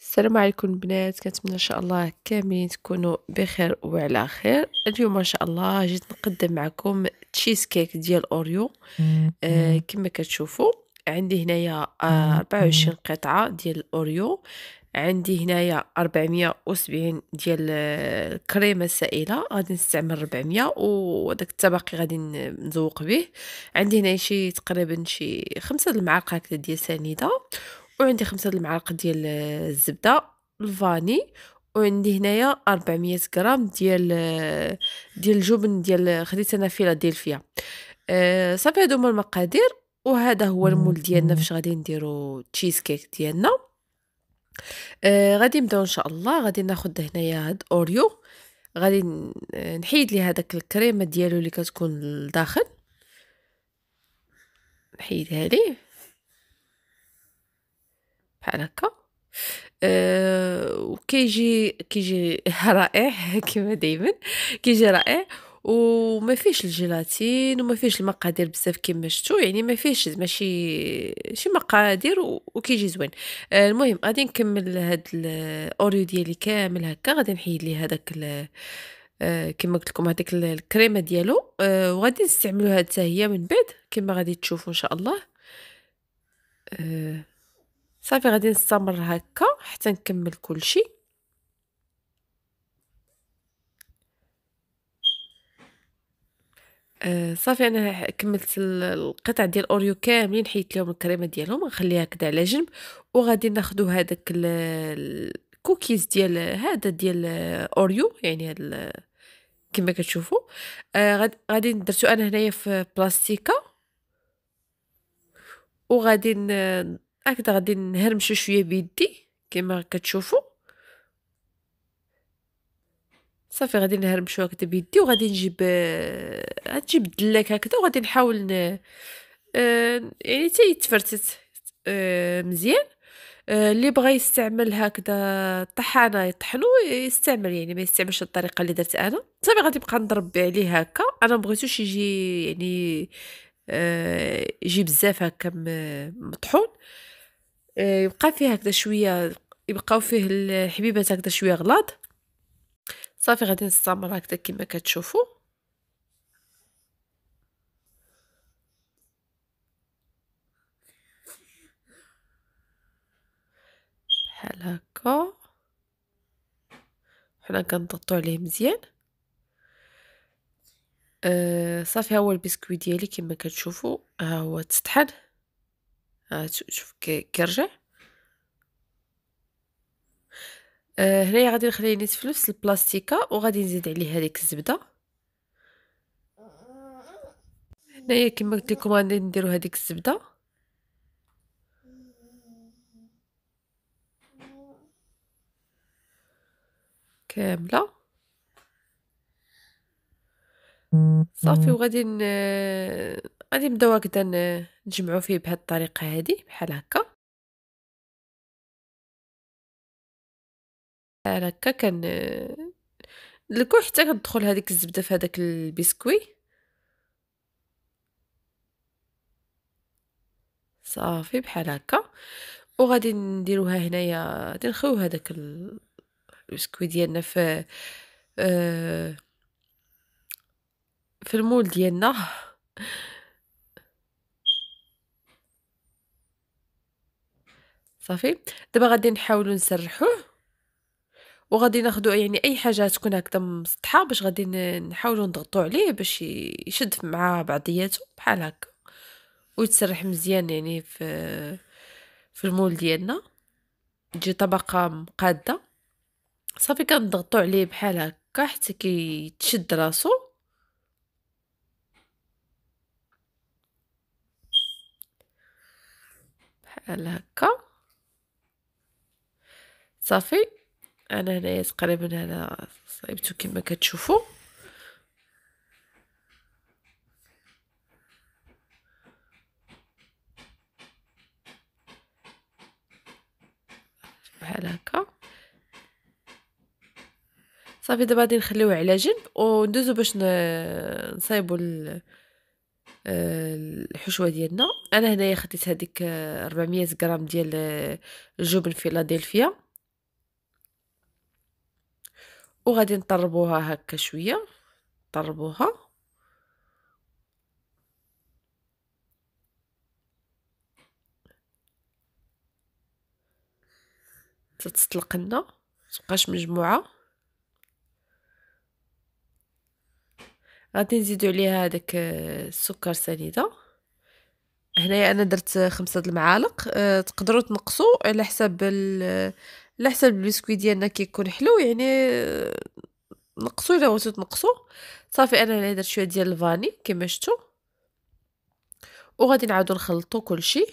السلام عليكم البنات كنتمنى ان شاء الله كاملين تكونوا بخير وعلى خير اليوم ان شاء الله جيت نقدم معكم تشيز كيك ديال اوريو آه كما كتشوفوا عندي هنايا آه 24 قطعه ديال اوريو عندي هنايا 470 ديال الكريمه آه، السائله غادي نستعمل 400 وداك التباقي غادي نزوق به عندي هنا شي تقريبا شي خمسة المعالق هكذا ديال سنيده وعندي خمسة المعالق ديال آه، الزبدة الفاني وعندي هنايا 400 غرام ديال آه، ديال الجبن ديال آه، خديت انا فيلادلفيا أه صافي هادو هما المقادير وهذا هو المول ديالنا فاش غادي نديرو تشيز كيك ديالنا أه غادي نبداو ان شاء الله غادي ناخد هنايا هاد اوريو غادي نحيد لي هذاك الكريمه ديالو اللي كتكون لداخل نحيدها ليه بحال هكا آه، وكيجي كيجي رائع كما دائما كيجي رائع وما فيش الجيلاتين وما فيش المقادير بزاف كما شفتوا يعني ما فيش زعما شي شي مقادير وكيجي زوين آه، المهم غادي نكمل هاد الاوريو ديالي كامل هكا غادي نحيد ليه هذاك آه، كما قلت لكم هذيك الكريمه ديالو وغادي نستعملوها حتى هي من بعد كما غادي تشوفوا ان شاء الله أه صافي غادي نستمر هكا حتى نكمل كلشي شيء آه، صافي انا كملت القطع ديال الاوريو كاملين حيت لهم الكريمه ديالهم نخليها هكذا على جنب وغادي ناخذ هذاك الكوكيز ديال هذا ديال اوريو يعني هاد كما كتشوفوا آه غادي درتو انا هنايا في بلاستيكه وغادي هكذا غادي نهرمشو شويه بيدي كما كتشوفوا صافي غادي نهرمشو هكذا بيدي وغادي نجيب آه، غنجيب الدلاك هكذا وغادي نحاول ن... آه، يعني حتى يتفرتت آه، مزيان اللي بغى يستعمل هكذا طحانه يطحنو يستعمل يعني ما يستعملش الطريقه اللي درت انا صافي غادي نبقى نضرب عليه هكا انا مبغيتوش يجي يعني يجي بزاف هكا مطحون آه، يبقى فيه هكذا شويه يبقاو فيه الحبيبات هكذا شويه غلاض صافي غادي نستمر هكذا كما كتشوفوا بحال هكا حنا كنضغطوا عليه مزيان آه صافي ها هو البسكويت ديالي كما كتشوفوا ها هو تسطحن آه، شوف كيرجع آه هنايا غادي نخليه نيت في نفس البلاستيكه وغادي نزيد عليه هذيك الزبده هنايا كما قلت لكم غادي نديرو هذيك الزبده كامله صافي وغادي غادي نبداو هكذا نجمعو فيه بهاد الطريقه هادي بحال هكا بحال هكا كن نلكو حتى كدخل هذيك الزبده في هذاك البسكوي صافي بحال هكا وغادي نديروها هنايا غادي نخويو هذاك البسكوي ديالنا في آه، في المول ديالنا صافي دابا غادي نحاولو نسرحوه وغادي ناخدو يعني اي حاجه تكون هكذا مسطحه باش غادي نحاولو نضغطو عليه باش يشد مع بعضياتو بحال هكا ويتسرح مزيان يعني في في المول ديالنا تجي طبقه مقاده صافي كنضغطو عليه بحال هكا حتى كيتشد راسو بحال هكا صافي انا هنايا تقريبا انا صايبتو كما كتشوفوا بحال هكا صافي دابا غادي نخليوه على جنب وندوزو باش نصايبو آه، الحشوه ديالنا انا هنايا خديت هذيك 400 آه، غرام ديال آه، الجبن فيلادلفيا وغادي نطربوها هكا شويه نطربوها تتطلق لنا متبقاش مجموعه غادي نزيدو عليها هذاك آه، السكر سنيده هنايا انا درت خمسة د المعالق آه، تقدروا تنقصوا على حساب على حساب البسكوي ديالنا كيكون حلو يعني آه، نقصو الا بغيتو تنقصو صافي انا هنا درت شويه ديال الفاني كما شفتو وغادي نعاودو نخلطو كلشي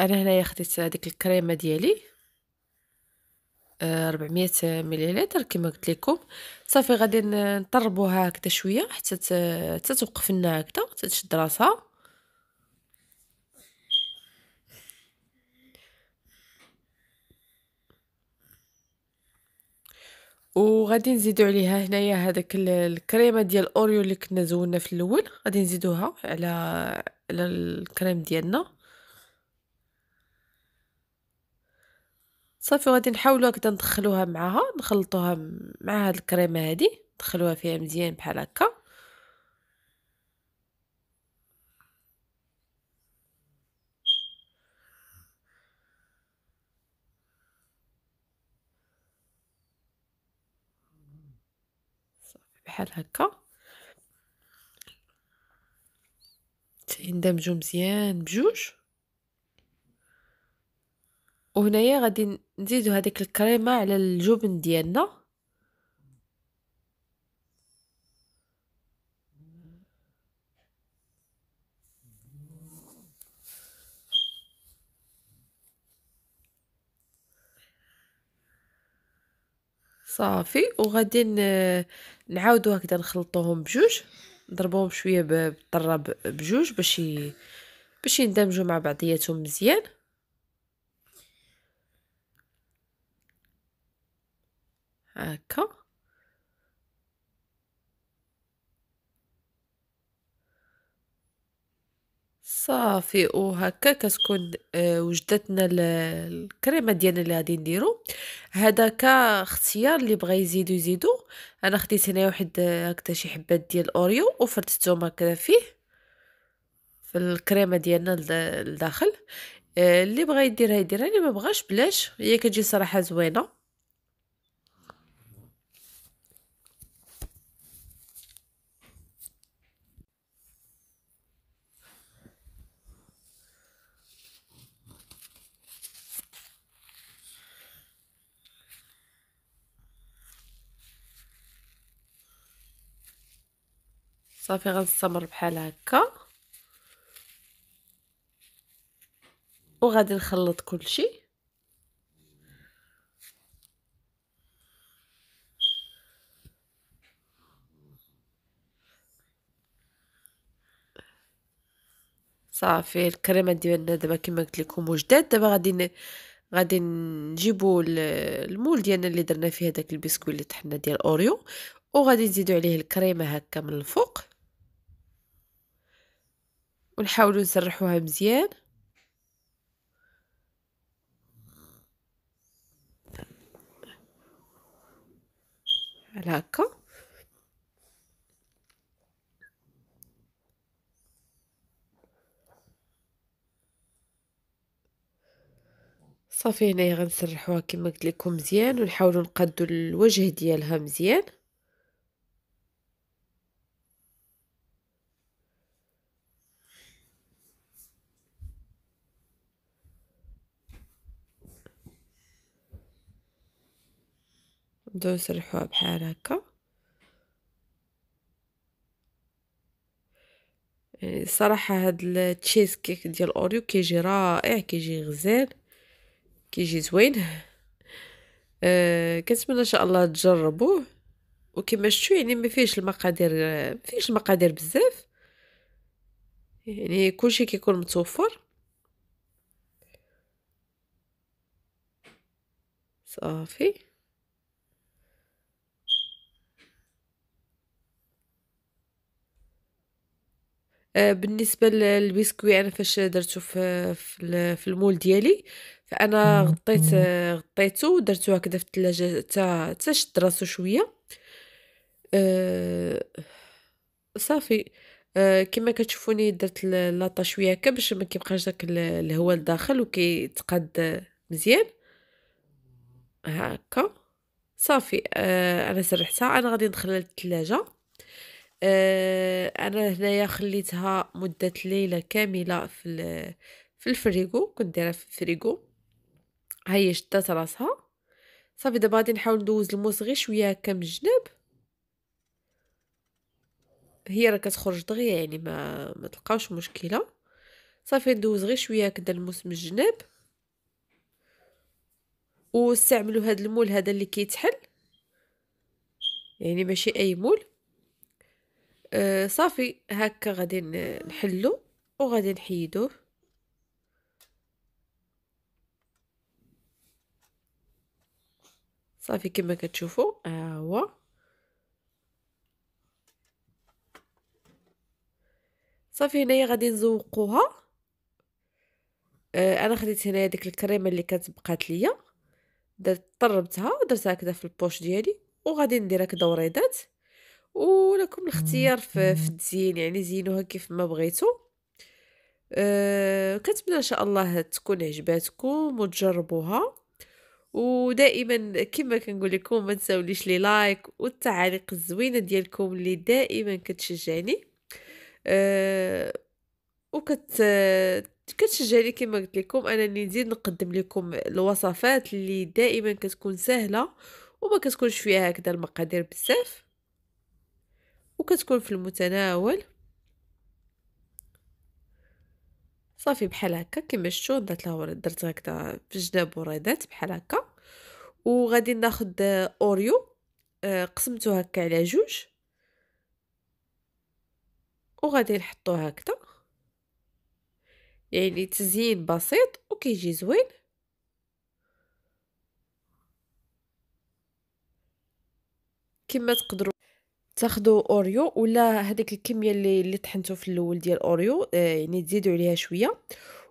انا هنايا خديت هذيك الكريمه ديالي 400 مليلتر كما قلت لكم صافي غادي نطربوها هكذا شويه حتى حتى توقف لنا هكذا حتى تشد راسها وغادي نزيدو عليها هنايا هذاك الكريمه ديال الاوريو اللي كنا زولنا في الاول غادي نزيدوها على على الكريم ديالنا صافي غادي نحاولو هكدا ندخلوها معها نخلطوها مع هاد الكريمه هادي ندخلوها فيها مزيان بحال هكا بحال هكا تندمجو مزيان بجوج وهنايا غادي نزيدو هذيك الكريمه على الجبن ديالنا صافي وغادي نعاودو هكذا نخلطوهم بجوج نضربوهم شويه بالطراب بجوج باش باش يندمجوا مع بعضياتهم مزيان هكا صافي وهكا كتكون آه، وجدتنا الكريمه ديالنا اللي غادي نديرو هذاك اختيار اللي بغى يزيدو يزيدو انا خديت هنا واحد آه، هكذا شي حبات ديال اوريو وفرتتهم هكذا فيه في الكريمه ديالنا لداخل آه، اللي بغى يديرها يديرها اللي ما بغاش بلاش هي كتجي صراحه زوينه صافي غنستمر بحال هكا وغادي نخلط كلشي صافي الكريمه ديالنا دابا كما قلت لكم وجدات دابا غادي غادي نجيبو المول ديالنا اللي درنا فيه هذاك البسكويت اللي طحنا ديال اوريو وغادي نزيدو عليه الكريمه هكا من الفوق ونحاولوا نسرحوها مزيان على هكا صافي هنايا غنسرحوها كما قلت لكم مزيان ونحاولوا نقادوا الوجه ديالها مزيان نبداو نسرحوها بحال هكا يعني الصراحه هاد التشيز كيك ديال اوريو كيجي رائع كيجي غزال كيجي زوين أه كنتمنى ان شاء الله تجربوه وكما شفتوا يعني ما فيهش المقادير ما فيهش المقادير بزاف يعني كلشي كيكون متوفر صافي آه، بالنسبه للبسكوي انا فاش درتو في في المول ديالي فانا غطيت غطيته درتو هكذا في الثلاجه حتى حتى شد راسو شويه آه، صافي آه، كما كتشوفوني درت لاطا شويه هكا باش ما كيبقاش داك الهواء لداخل وكيتقاد مزيان هكا صافي انا سرحتها انا غادي ندخل للثلاجه آه، انا هنايا خليتها مده ليله كامله في في الفريغو كنت دايره في الفريغو ها هي شدات راسها صافي دابا غادي نحاول ندوز الموس غير شويه هكا من الجناب هي راه كتخرج دغيا يعني ما ما تلقاوش مشكله صافي ندوز غير شويه كدا الموس من الجناب واستعملوا هذا المول هذا اللي كيتحل يعني ماشي اي مول آه صافي هكا غادي نحلو وغادي نحيدوه صافي كما كتشوفوا ها هو صافي هنايا غادي نزوقوها آه انا خديت هنايا ديك الكريمه اللي كانت بقات ليا درت طربتها ودرتها هكذا في البوش ديالي وغادي ندير هكذا وريضات ولكم الاختيار في, في يعني زينوها كيف ما بغيتو آه، كنتمنى ان شاء الله تكون عجباتكم وتجربوها ودائما كما كنقول لكم ما تنساوليش لي لايك والتعاليق الزوينه ديالكم اللي دائما كتشجعني أه وكت كتشجعني كما قلت لكم انني نزيد نقدم لكم الوصفات اللي دائما كتكون سهله وما كتكونش فيها هكذا المقادير بزاف وكتكون في المتناول صافي بحال هكا كما شفتوا درت لها درت هكذا في الجناب وريضات بحال هكا وغادي ناخذ اوريو آه، قسمته هكا على جوج وغادي نحطوه هكذا يعني تزيين بسيط وكيجي زوين كما تقدروا تاخذوا اوريو ولا هذيك الكميه اللي اللي طحنتو في الاول ديال اوريو آه، يعني تزيدوا عليها شويه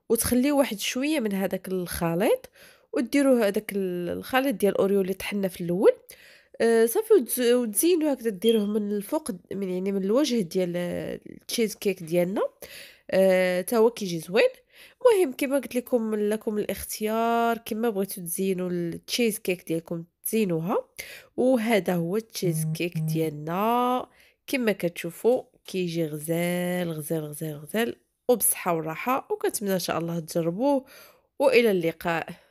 وتخليه واحد شويه من هذاك الخليط وديروا هذاك الخليط ديال اوريو اللي طحنا في الاول آه، صافي وتزينوا هكذا ديروه من الفوق من يعني من الوجه ديال التشيز آه، كيك ديالنا حتى تا هو كيجي زوين المهم كما قلت لكم لكم الاختيار كما بغيتو تزينوا التشيز كيك ديالكم زينوها وهذا هو التشيز كيك ديالنا كما كتشوفوا كيجي غزال غزال غزال غزال وبصحه وراحه وكنتمنى ان شاء الله تجربوه والى اللقاء